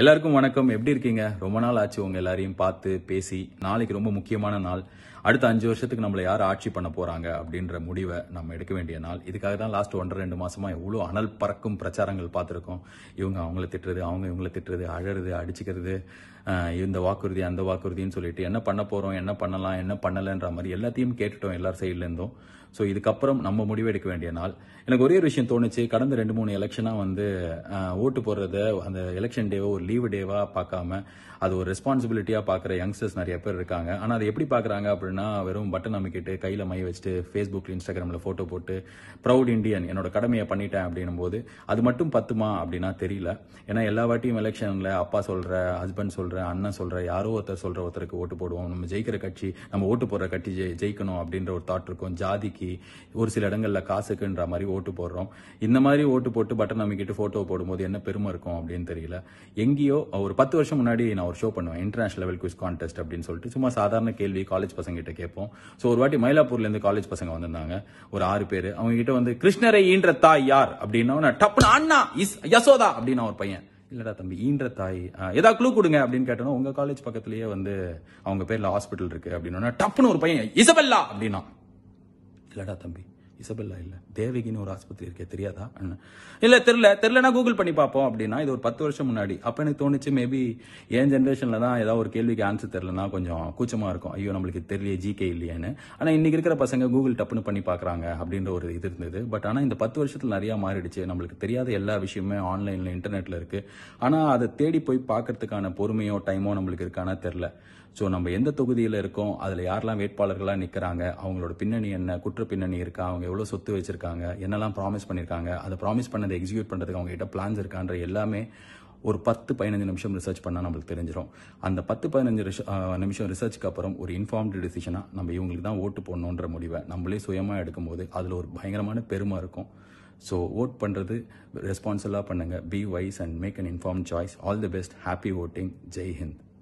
எல்லாருக்கும் வணக்கம் எப்படி இருக்கீங்க ரொம்ப நாள் ஆச்சு உங்க எல்லாரையும் பார்த்து பேசி நாளைக்கு ரொம்ப முக்கியமான நாள் அடுத்த அஞ்சு வருஷத்துக்கு நம்மளை யார் ஆட்சி பண்ண போறாங்க அப்படின்ற முடிவை நம்ம எடுக்க வேண்டிய நாள் இதுக்காக தான் லாஸ்ட் ஒன்றரை ரெண்டு மாசமா எவ்வளவு அனல் பறக்கும் பிரச்சாரங்கள் பார்த்துருக்கோம் இவங்க அவங்கள திட்டுறது அவங்க இவங்கள திட்டுறது அழறது அடிச்சுக்கிறது இந்த வாக்குறுதி அந்த வாக்குறுதின்னு சொல்லிட்டு என்ன பண்ண போகிறோம் என்ன பண்ணலாம் என்ன பண்ணலைன்ற மாதிரி எல்லாத்தையும் கேட்டுட்டோம் எல்லார் சைட்லேருந்தும் ஸோ இதுக்கப்புறம் நம்ம முடிவெடுக்க வேண்டிய நாள் எனக்கு ஒரே ஒரு விஷயம் தோணுச்சு கடந்த ரெண்டு மூணு எலெக்ஷனாக வந்து ஓட்டு போடுறத அந்த எலெக்ஷன் டேவோ ஒரு லீவு டேவாக பார்க்காம அது ஒரு ரெஸ்பான்சிபிலிட்டியாக பார்க்குற யங்ஸ்டர்ஸ் நிறைய பேர் இருக்காங்க ஆனால் அதை எப்படி பார்க்குறாங்க அப்படின்னா வெறும் பட்டன் அமைக்கிட்டு கையில் மை வச்சுட்டு ஃபேஸ்புக்கில் இன்ஸ்டாகிராமில் ஃபோட்டோ போட்டு ப்ரௌட் இண்டியன் என்னோட கடமையை பண்ணிட்டேன் அப்படின்னும் போது அது மட்டும் பத்துமா அப்படின்னா தெரியல ஏன்னா எல்லா வாட்டியும் எலெக்ஷன்ல அப்பா சொல்கிற ஹஸ்பண்ட் சொல்கிற அண்ணன் சொல்ற யாரோ ஒருத்தர் சொல்கிற ஒருத்தருக்கு ஓட்டு போடுவோம் நம்ம ஜெயிக்கிற கட்சி நம்ம ஓட்டு போடுற கட்சி ஜெயிக்கணும் அப்படின்ற ஒரு தாட் இருக்கும் ஜாதிக்கு ஒரு சில இடங்களில் காசுக்குன்ற மாதிரி ஓட்டு போடுறோம் இந்த மாதிரி ஓட்டு போட்டு பட்டன் அமைக்கிட்டு போட்டோ போடும்போது என்ன பெருமை இருக்கும் அப்படின்னு தெரியல எங்க எங்கேயோ ஒரு பத்து வருஷம் முன்னாடி நான் ஒரு ஷோ பண்ணுவேன் இன்டர்நேஷனல் லெவல் குவிஸ் கான்டெஸ்ட் அப்படின்னு சொல்லிட்டு சும்மா சாதாரண கேள்வி காலேஜ் பசங்க கிட்ட கேட்போம் ஸோ ஒரு வாட்டி மயிலாப்பூர்லேருந்து காலேஜ் பசங்க வந்திருந்தாங்க ஒரு ஆறு பேர் அவங்க கிட்ட வந்து கிருஷ்ணரை ஈன்ற தாய் யார் அப்படின்னா டப்புனு அண்ணா இஸ் யசோதா அப்படின்னு ஒரு பையன் இல்லடா தம்பி ஈன்ற தாய் ஏதாவது க்ளூ கொடுங்க அப்படின்னு கேட்டோன்னா உங்கள் காலேஜ் பக்கத்துலேயே வந்து அவங்க பேரில் ஹாஸ்பிட்டல் இருக்கு அப்படின்னா டப்புனு ஒரு பையன் இசபெல்லா அப்படின்னா இல்லடா தம்பி இசபெல்லா இல்லை தேவகின்னு ஒரு ஆஸ்பத்திரி இருக்கே தெரியாதா இல்லை தெரில தெரிலனா கூகுள் பண்ணி பார்ப்போம் அப்படின்னா இது ஒரு பத்து வருஷம் முன்னாடி அப்போ எனக்கு தோணுச்சு மேபி என் ஜென்ரேஷனில் தான் ஏதாவது ஒரு கேள்விக்கு ஆன்சர் தெரிலனா கொஞ்சம் கூச்சமாக இருக்கும் ஐயோ நம்மளுக்கு தெரியலையே ஜிகே இல்லையான்னு ஆனால் இன்றைக்கி இருக்கிற பசங்க கூகுள் டப்புன்னு பண்ணி பார்க்குறாங்க அப்படின்ற ஒரு இது இருந்தது பட் ஆனால் இந்த பத்து வருஷத்தில் நிறையா மாறிடுச்சு நம்மளுக்கு தெரியாத எல்லா விஷயமே ஆன்லைனில் இன்டர்நெட்டில் இருக்குது ஆனால் அதை தேடி போய் பார்க்கறதுக்கான பொறுமையோ டைமோ நம்மளுக்கு இருக்கானா தெரில ஸோ நம்ம எந்த தொகுதியில் இருக்கோம் அதில் யாரெல்லாம் வேட்பாளர்களாக நிற்கிறாங்க அவங்களோட பின்னணி என்ன குற்ற பின்னணி இருக்கா அவங்க எவ்வளோ சொத்து வச்சுருக்காங்க என்னெல்லாம் ப்ராமிஸ் பண்ணியிருக்காங்க அதை ப்ராமிஸ் பண்ணதை எக்ஸிக்யூட் பண்ணுறதுக்கு அவங்ககிட்ட பிளான்ஸ் இருக்கான்ற எல்லாமே ஒரு பத்து பதினஞ்சு நிமிஷம் ரிசர்ச் பண்ணால் நம்மளுக்கு தெரிஞ்சிடும் அந்த பத்து பதினஞ்சு நிமிஷம் ரிசர்ச்சுக்கு அப்புறம் ஒரு இன்ஃபார்ம்டு டிசிஷனாக நம்ம இவங்களுக்கு தான் ஓட்டு போடணுன்ற முடிவை நம்மளே சுயமாக எடுக்கும்போது அதில் ஒரு பயங்கரமான பெருமை இருக்கும் ஸோ ஓட் பண்ணுறது ரெஸ்பான்சிபிளாக பண்ணுங்கள் be wise and make an inform choice all the best happy voting Jai Hind